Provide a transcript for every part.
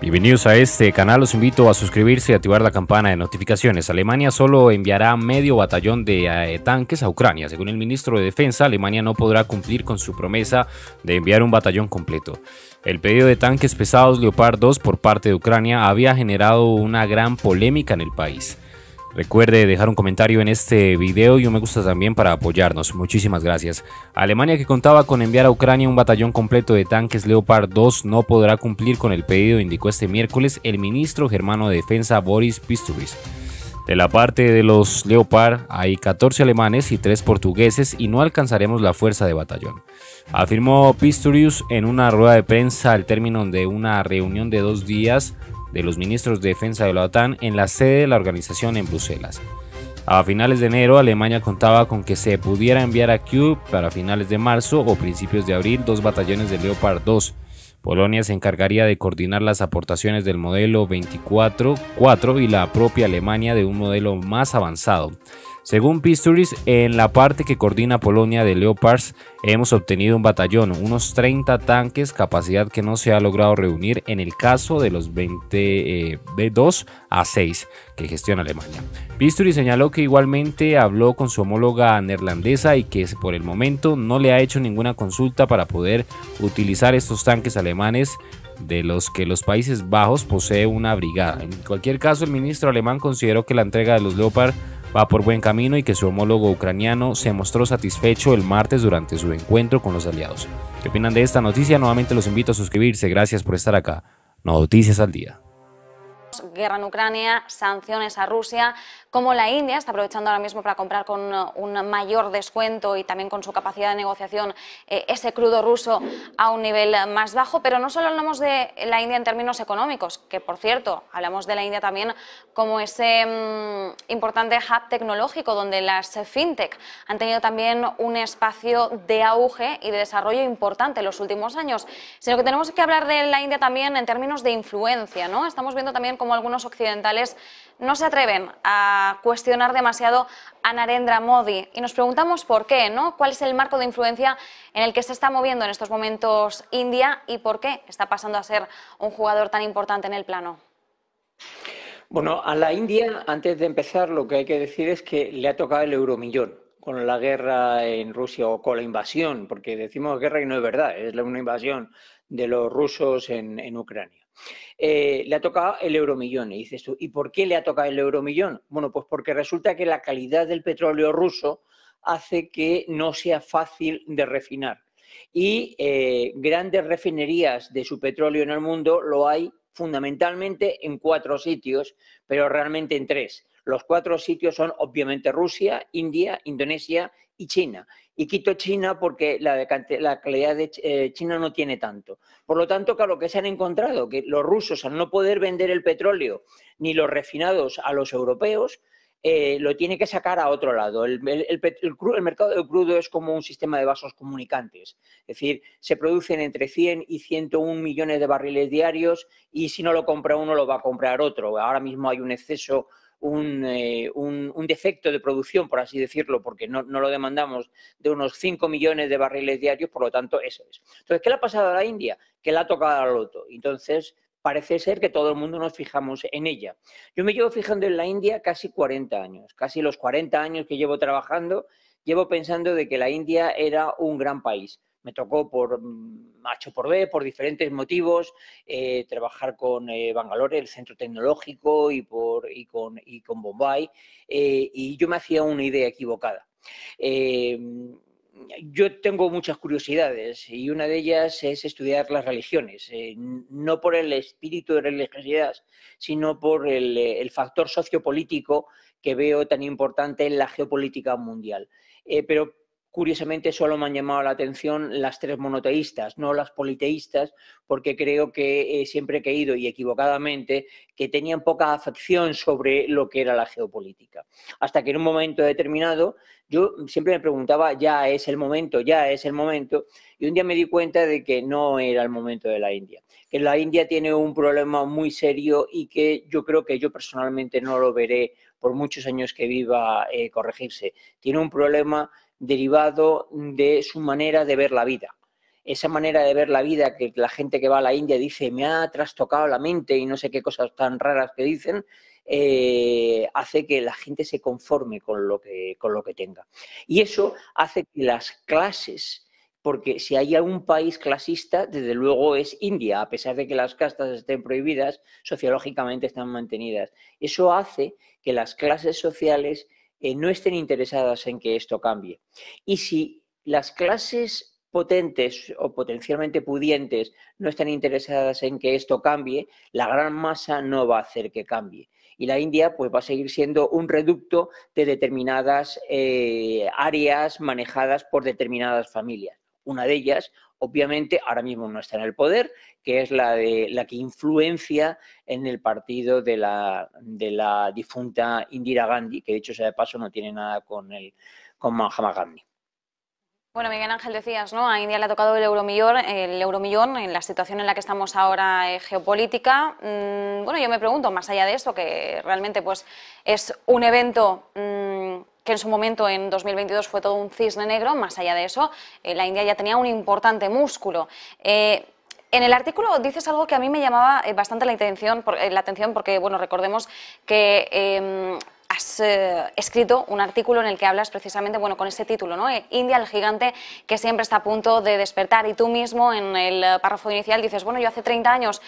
Bienvenidos a este canal, los invito a suscribirse y activar la campana de notificaciones. Alemania solo enviará medio batallón de eh, tanques a Ucrania. Según el ministro de Defensa, Alemania no podrá cumplir con su promesa de enviar un batallón completo. El pedido de tanques pesados Leopard 2 por parte de Ucrania había generado una gran polémica en el país. Recuerde dejar un comentario en este video y un me gusta también para apoyarnos. Muchísimas gracias. Alemania que contaba con enviar a Ucrania un batallón completo de tanques Leopard 2 no podrá cumplir con el pedido, indicó este miércoles el ministro germano de defensa Boris Pistorius. De la parte de los Leopard hay 14 alemanes y 3 portugueses y no alcanzaremos la fuerza de batallón, afirmó Pistorius en una rueda de prensa al término de una reunión de dos días de los ministros de Defensa de la OTAN en la sede de la organización en Bruselas. A finales de enero, Alemania contaba con que se pudiera enviar a Kiev para finales de marzo o principios de abril dos batallones de Leopard 2. Polonia se encargaría de coordinar las aportaciones del modelo 24-4 y la propia Alemania de un modelo más avanzado. Según Pisturis, en la parte que coordina Polonia de Leopards hemos obtenido un batallón, unos 30 tanques, capacidad que no se ha logrado reunir en el caso de los 20 B2 eh, a 6 que gestiona Alemania. Pisturis señaló que igualmente habló con su homóloga neerlandesa y que por el momento no le ha hecho ninguna consulta para poder utilizar estos tanques alemanes de los que los Países Bajos posee una brigada. En cualquier caso, el ministro alemán consideró que la entrega de los Leopards va por buen camino y que su homólogo ucraniano se mostró satisfecho el martes durante su encuentro con los aliados. ¿Qué opinan de esta noticia? Nuevamente los invito a suscribirse. Gracias por estar acá. Noticias al día guerra en Ucrania, sanciones a Rusia, como la India está aprovechando ahora mismo para comprar con uh, un mayor descuento y también con su capacidad de negociación eh, ese crudo ruso a un nivel más bajo. Pero no solo hablamos de la India en términos económicos, que por cierto, hablamos de la India también como ese mm, importante hub tecnológico donde las fintech han tenido también un espacio de auge y de desarrollo importante en los últimos años, sino que tenemos que hablar de la India también en términos de influencia, ¿no? Estamos viendo también como algunos occidentales no se atreven a cuestionar demasiado a Narendra Modi. Y nos preguntamos por qué, ¿no? ¿Cuál es el marco de influencia en el que se está moviendo en estos momentos India y por qué está pasando a ser un jugador tan importante en el plano? Bueno, a la India, antes de empezar, lo que hay que decir es que le ha tocado el euromillón con la guerra en Rusia o con la invasión, porque decimos guerra y no es verdad, es una invasión de los rusos en, en Ucrania. Eh, le ha tocado el euromillón. Y dices ¿y por qué le ha tocado el euromillón? Bueno, pues porque resulta que la calidad del petróleo ruso hace que no sea fácil de refinar. Y eh, grandes refinerías de su petróleo en el mundo lo hay fundamentalmente en cuatro sitios, pero realmente en tres. Los cuatro sitios son obviamente Rusia, India, Indonesia y China. Y quito China porque la, calidad de eh, China no tiene tanto. Por lo tanto, claro, que se han encontrado que los rusos al no poder vender el petróleo ni los refinados a los europeos, eh, lo tiene que sacar a otro lado. El, el, mercado del crudo es como un sistema de vasos comunicantes, es decir, se producen entre 100 y 101 millones de barriles diarios y si no lo compra uno lo va a comprar otro. Ahora mismo hay un exceso un, eh, un, defecto de producción, por así decirlo, porque no, lo demandamos, de unos 5 millones de barriles diarios, por lo tanto, eso es. Entonces, ¿qué le ha pasado a la India? Que le ha tocado al loto. Entonces, parece ser que todo el mundo nos fijamos en ella. Yo me llevo fijando en la India casi 40 años, casi los 40 años que llevo trabajando, llevo pensando de que la India era un gran país. Me tocó por mm, H por B, por diferentes motivos, eh, trabajar con eh, Bangalore, el centro tecnológico, y, por, con, Bombay, eh, y yo me hacía una idea equivocada yo tengo muchas curiosidades y una de ellas es estudiar las religiones, eh, no por el espíritu de religiosidad, sino por eh, el, factor sociopolítico que veo tan importante en la geopolítica mundial. Eh, pero curiosamente solo me han llamado la atención las tres monoteístas, no las politeístas, porque creo que eh, siempre he creído, y equivocadamente, que tenían poca afección sobre lo que era la geopolítica. Hasta que en un momento determinado, yo siempre me preguntaba, ya es el momento, ya es el momento, y un día me di cuenta de que no era el momento de la India, que la India tiene un problema muy serio y que yo creo que yo personalmente no lo veré por muchos años que viva eh, corregirse. Tiene un problema derivado de su manera de ver la vida. Esa manera de ver la vida que la gente que va a la India dice, me ha trastocado la mente y no sé qué cosas tan raras que dicen, eh, hace que la gente se conforme con lo, que, con lo que tenga. Y eso hace que las clases, porque si hay algún país clasista, desde luego es India, a pesar de que las castas estén prohibidas, sociológicamente están mantenidas. Eso hace que las clases sociales eh, no estén interesadas en que esto cambie. Y si las clases potentes o potencialmente pudientes no están interesadas en que esto cambie, la gran masa no va a hacer que cambie. Y la India pues, va a seguir siendo un reducto de determinadas eh, áreas manejadas por determinadas familias. Una de ellas, obviamente ahora mismo no está en el poder, que es la, de, la que influencia en el partido de la, difunta Indira Gandhi, que de hecho sea de paso no tiene nada con, el, con Mahatma Gandhi. Bueno, Miguel Ángel, decías, ¿no? A India le ha tocado el euromillón, el en la situación en la que estamos ahora eh, geopolítica. Mm, bueno, yo me pregunto, más allá de esto, que realmente pues, es un evento mm, que en su momento en 2022 fue todo un cisne negro, más allá de eso, eh, la India ya tenía un importante músculo. Eh, en el artículo dices algo que a mí me llamaba eh, bastante la atención, la atención porque, bueno, recordemos que em, has eh, escrito un artículo en el que hablas precisamente, bueno, con ese título, ¿no? Eh, India, el gigante que siempre está a punto de despertar. Y tú mismo en el eh, párrafo inicial dices, bueno, yo hace 30 años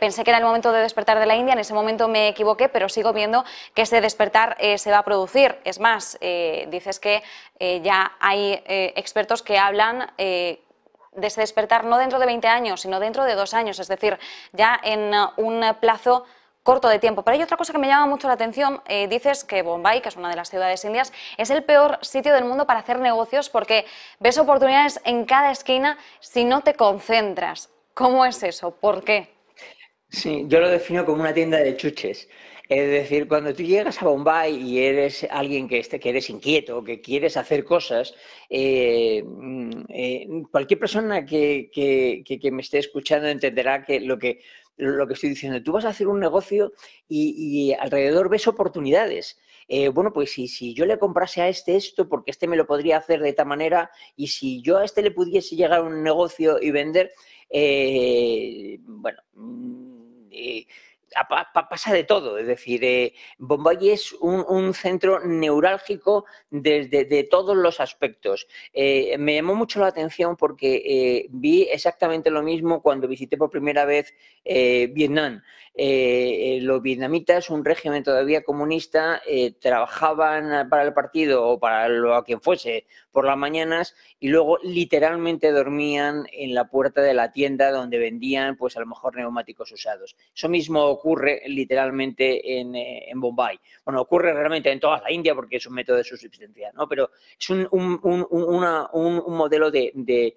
pensé que era el momento de despertar de la India, en ese momento me equivoqué, pero sigo viendo que ese despertar se va a producir. Es más, dices que ya hay expertos que hablan de ese despertar no dentro de 20 años, sino dentro de dos años, es decir, ya en un plazo corto de tiempo. Pero hay otra cosa que me llama mucho la atención. Eh, dices que Bombay, que es una de las ciudades indias, es el peor sitio del mundo para hacer negocios porque ves oportunidades en cada esquina si no te concentras. ¿Cómo es eso? ¿Por qué? Sí, yo lo defino como una tienda de chuches. Es decir, cuando tú llegas a Bombay y eres alguien que, este, que eres inquieto, que quieres hacer cosas, eh, mm, eh, cualquier persona que, me esté escuchando entenderá que lo que lo que estoy diciendo, tú vas a hacer un negocio y, alrededor ves oportunidades. Eh, bueno, pues si, si yo le comprase a este esto, porque este me lo podría hacer de esta manera, y si yo a este le pudiese llegar a un negocio y vender, bueno, mm, pasa de todo. Es decir, eh, Bombay es un, centro neurálgico desde de todos los aspectos. Eh, me llamó mucho la atención porque eh, vi exactamente lo mismo cuando visité por primera vez Vietnam. Eh, eh, los vietnamitas, un régimen todavía comunista, eh, trabajaban para el partido o para lo a quien fuese por las mañanas y luego literalmente dormían en la puerta de la tienda donde vendían, pues a lo mejor neumáticos usados. Eso mismo ocurre literalmente en, Bombay. Bueno, ocurre realmente en toda la India porque es un método de subsistencia, ¿no? Pero es un, modelo de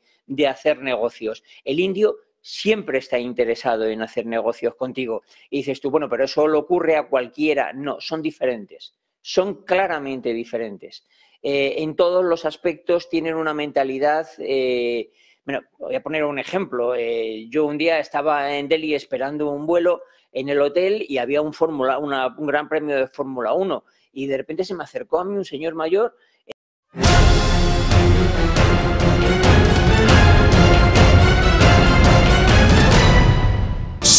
hacer negocios. El indio siempre está interesado en hacer negocios contigo. Y dices tú, bueno, pero eso le ocurre a cualquiera. No, son diferentes, son claramente diferentes. Eh, en todos los aspectos tienen una mentalidad... Eh, bueno, voy a poner un ejemplo. Eh, yo un día estaba en Delhi esperando un vuelo en el hotel y había un, un gran premio de Fórmula 1 y de repente se me acercó a mí un señor mayor.